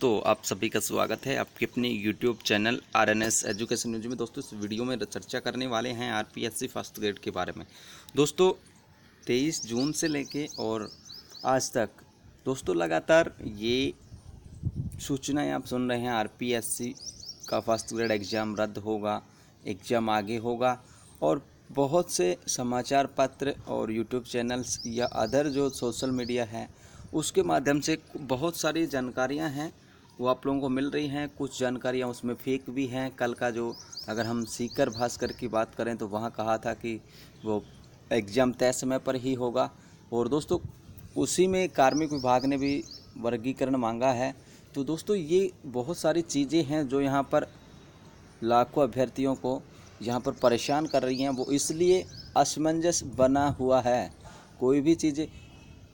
तो आप सभी का स्वागत है आपके अपने YouTube channel R N S education news में दोस्तों इस वीडियो में चर्चा करने वाले हैं R P S C first grade के बारे में दोस्तों तेईस जून से लेके और आज तक दोस्तों लगातार ये सूचनाएं आप सुन रहे हैं आर पी एस सी का फर्स्ट ग्रेड एग्ज़ाम रद्द होगा एग्ज़ाम आगे होगा और बहुत से समाचार पत्र और यूट्यूब चैनल्स या अदर जो सोशल मीडिया है उसके माध्यम से बहुत सारी जानकारियां हैं वो आप लोगों को मिल रही हैं कुछ जानकारियाँ उसमें फेक भी हैं कल का जो अगर हम सीकर भास्कर की बात करें तो वहाँ कहा था कि वो एग्ज़ाम तय समय पर ही होगा और दोस्तों उसी में कार्मिक विभाग ने भी वर्गीकरण मांगा है तो दोस्तों ये बहुत सारी चीज़ें हैं जो यहाँ पर लाखों अभ्यर्थियों को यहाँ पर परेशान कर रही हैं वो इसलिए असमंजस बना हुआ है कोई भी चीज़ें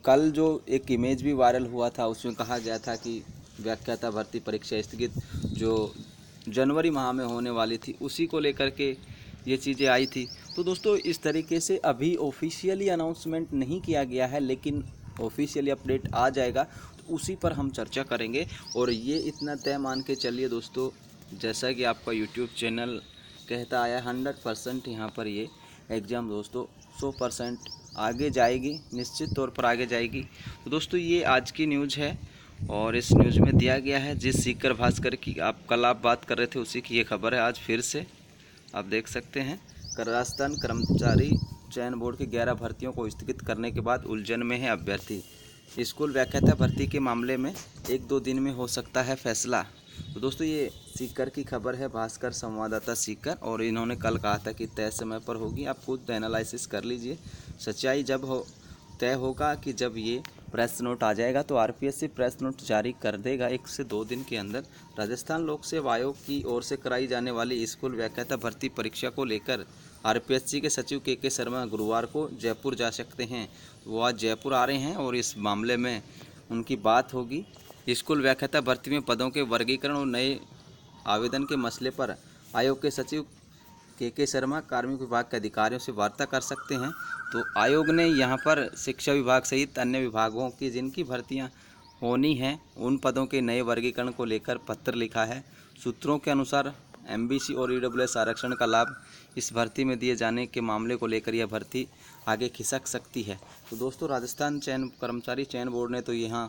कल जो एक इमेज भी वायरल हुआ था उसमें कहा गया था कि व्याख्याता भर्ती परीक्षा स्थगित जो जनवरी माह में होने वाली थी उसी को लेकर के ये चीज़ें आई थी तो दोस्तों इस तरीके से अभी ऑफिशियली अनाउंसमेंट नहीं किया गया है लेकिन ऑफिशियली अपडेट आ जाएगा तो उसी पर हम चर्चा करेंगे और ये इतना तय मान के चलिए दोस्तों जैसा कि आपका यूट्यूब चैनल कहता आया हंड्रेड परसेंट यहाँ पर ये एग्ज़ाम दोस्तों सौ परसेंट आगे जाएगी निश्चित तौर पर आगे जाएगी तो दोस्तों ये आज की न्यूज़ है और इस न्यूज़ में दिया गया है जिस सीकर भास्कर की आप कल आप बात कर रहे थे उसी की ये खबर है आज फिर से आप देख सकते हैं कर राजस्थान कर्मचारी चयन बोर्ड की ग्यारह भर्तियों को स्थगित करने के बाद उलझन में है अभ्यर्थी स्कूल व्याख्याता भर्ती के मामले में एक दो दिन में हो सकता है फैसला तो दोस्तों ये सीकर की खबर है भास्कर संवाददाता सीकर और इन्होंने कल कहा था कि तय समय पर होगी आप खुद एनालिसिस कर लीजिए सच्चाई जब हो तय होगा कि जब ये प्रेस नोट आ जाएगा तो आर प्रेस नोट जारी कर देगा एक से दो दिन के अंदर राजस्थान लोक सेवा आयोग की ओर से कराई जाने वाली स्कूल व्याख्याता भर्ती परीक्षा को लेकर आर के सचिव के के शर्मा गुरुवार को जयपुर जा सकते हैं वो आज जयपुर आ रहे हैं और इस मामले में उनकी बात होगी स्कूल व्याख्याता भर्ती में पदों के वर्गीकरण और नए आवेदन के मसले पर आयोग के सचिव के के शर्मा कार्मिक विभाग के अधिकारियों से वार्ता कर सकते हैं तो आयोग ने यहाँ पर शिक्षा विभाग सहित अन्य विभागों की जिनकी भर्तियाँ होनी हैं उन पदों के नए वर्गीकरण को लेकर पत्र लिखा है सूत्रों के अनुसार एमबीसी और ईडब्ल्यूएस आरक्षण का लाभ इस भर्ती में दिए जाने के मामले को लेकर यह भर्ती आगे खिसक सकती है तो दोस्तों राजस्थान चयन कर्मचारी चयन बोर्ड ने तो यहाँ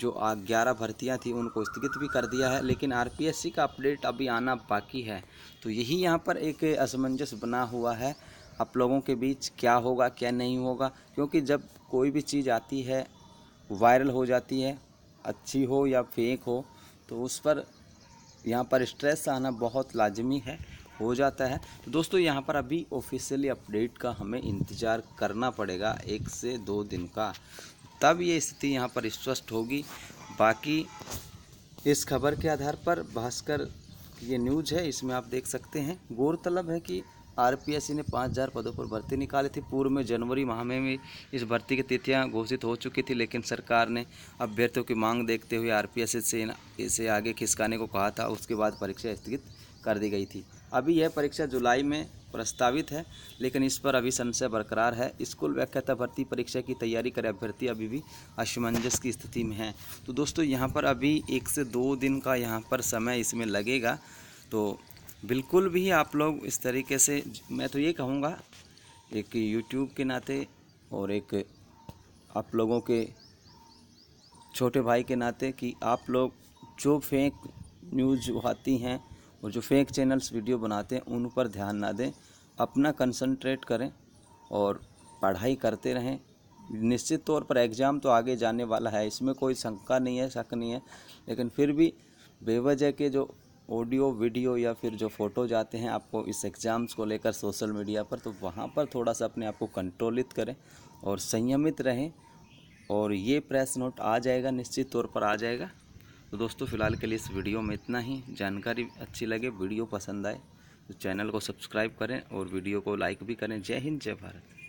जो ग्यारह भर्तियां थी उनको स्थगित भी कर दिया है लेकिन आरपीएससी का अपडेट अभी आना बाकी है तो यही यहाँ पर एक असमंजस बना हुआ है आप लोगों के बीच क्या होगा क्या नहीं होगा क्योंकि जब कोई भी चीज़ आती है वायरल हो जाती है अच्छी हो या फेक हो तो उस पर यहाँ पर स्ट्रेस आना बहुत लाजमी है हो जाता है तो दोस्तों यहाँ पर अभी ऑफिशियली अपडेट का हमें इंतज़ार करना पड़ेगा एक से दो दिन का तब ये स्थिति यहाँ पर स्पष्ट होगी बाकी इस खबर के आधार पर भास्कर ये न्यूज है इसमें आप देख सकते हैं गौरतलब है कि आरपीएससी ने 5000 पदों पर भर्ती निकाली थी पूर्व में जनवरी माह में भी इस भर्ती की तिथियां घोषित हो चुकी थी लेकिन सरकार ने अभ्यर्थियों की मांग देखते हुए आरपीएससी से इसे आगे खिसकाने को कहा था उसके बाद परीक्षा स्थगित कर दी गई थी अभी यह परीक्षा जुलाई में प्रस्तावित है लेकिन इस पर अभी संशय बरकरार है स्कूल व्याख्याता भर्ती परीक्षा की तैयारी करे अभ्यर्थी अभी भी असमंजस की स्थिति में है तो दोस्तों यहाँ पर अभी एक से दो दिन का यहाँ पर समय इसमें लगेगा तो बिल्कुल भी आप लोग इस तरीके से मैं तो ये कहूँगा एक यूट्यूब के नाते और एक आप लोगों के छोटे भाई के नाते कि आप लोग जो फेक न्यूज आती हैं और जो फेक चैनल्स वीडियो बनाते हैं उन पर ध्यान ना दें अपना कंसंट्रेट करें और पढ़ाई करते रहें निश्चित तौर पर एग्ज़ाम तो आगे जाने वाला है इसमें कोई शंका नहीं है शक नहीं है लेकिन फिर भी बेवजह के जो ऑडियो वीडियो या फिर जो फ़ोटो जाते हैं आपको इस एग्ज़ाम्स को लेकर सोशल मीडिया पर तो वहाँ पर थोड़ा सा अपने आप को कंट्रोलित करें और संयमित रहें और ये प्रेस नोट आ जाएगा निश्चित तौर पर आ जाएगा तो दोस्तों फ़िलहाल के लिए इस वीडियो में इतना ही जानकारी अच्छी लगे वीडियो पसंद आए तो चैनल को सब्सक्राइब करें और वीडियो को लाइक भी करें जय हिंद जय भारत